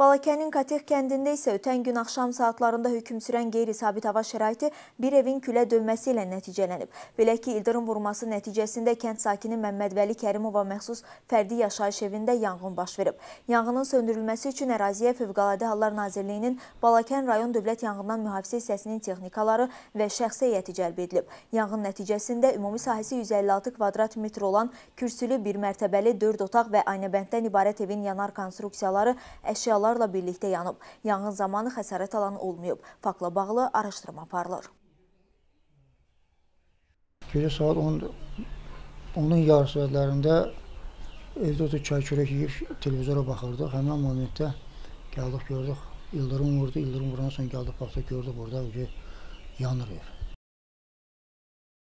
Balakənin Katix kəndində isə ötən gün axşam saatlarında hökm sürən qeyri-sabit hava şəraiti bir evin külə dönməsi ilə nəticələnib. Belə ki, ildırım vurması nəticəsində kənd sakini Məmmədvəli Kərimova məxsus fərdi yaşayış evində yanğın baş verib. Yanğının söndürülməsi üçün əraziyə Fövqəladə Hallar Nazirliyinin Balakən rayon Dövlət Yanğından Mühafizə hissəsinin texnikaları və şəxsi heyəti cəlb edilib. Yanğın nəticəsində ümumi sahəsi 156 kvadrat metr olan kürsülü bir mərtəbəli 4 otaq və aynəbənddən ibarət evin yanar konstruksiyaları, əşyalar binalarla birlikdə yanıb. Yanğın zamanı xəsarət alan olmayıb. Fakla bağlı araşdırma aparılır. Gecə saat 10 onun yarı saatlərində evdə oturub çay-çörək yeyib televizora baxırdıq. Həmin momentdə gəldik, gördük. İldırım vurdu, ildırım vurandan sonra gəldik, baxdıq, gördük burada yanır ev.